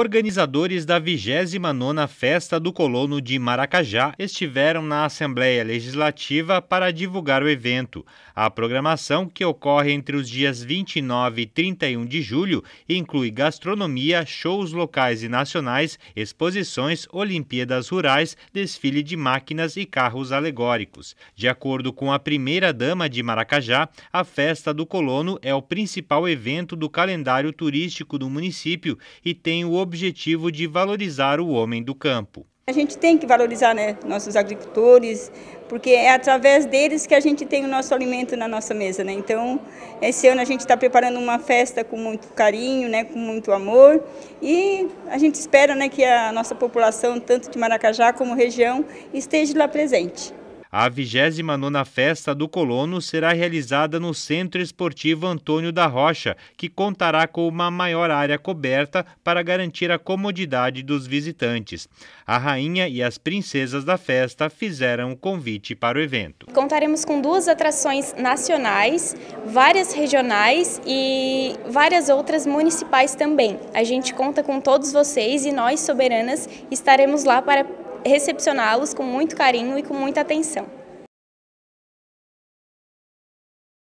Organizadores da 29ª Festa do Colono de Maracajá estiveram na Assembleia Legislativa para divulgar o evento. A programação, que ocorre entre os dias 29 e 31 de julho, inclui gastronomia, shows locais e nacionais, exposições, Olimpíadas Rurais, desfile de máquinas e carros alegóricos. De acordo com a primeira-dama de Maracajá, a Festa do Colono é o principal evento do calendário turístico do município e tem o objetivo de valorizar o homem do campo. A gente tem que valorizar né, nossos agricultores, porque é através deles que a gente tem o nosso alimento na nossa mesa. Né? Então, esse ano a gente está preparando uma festa com muito carinho, né, com muito amor, e a gente espera né, que a nossa população, tanto de Maracajá como região, esteja lá presente. A 29ª Festa do Colono será realizada no Centro Esportivo Antônio da Rocha, que contará com uma maior área coberta para garantir a comodidade dos visitantes. A rainha e as princesas da festa fizeram o convite para o evento. Contaremos com duas atrações nacionais, várias regionais e várias outras municipais também. A gente conta com todos vocês e nós, soberanas, estaremos lá para recepcioná-los com muito carinho e com muita atenção.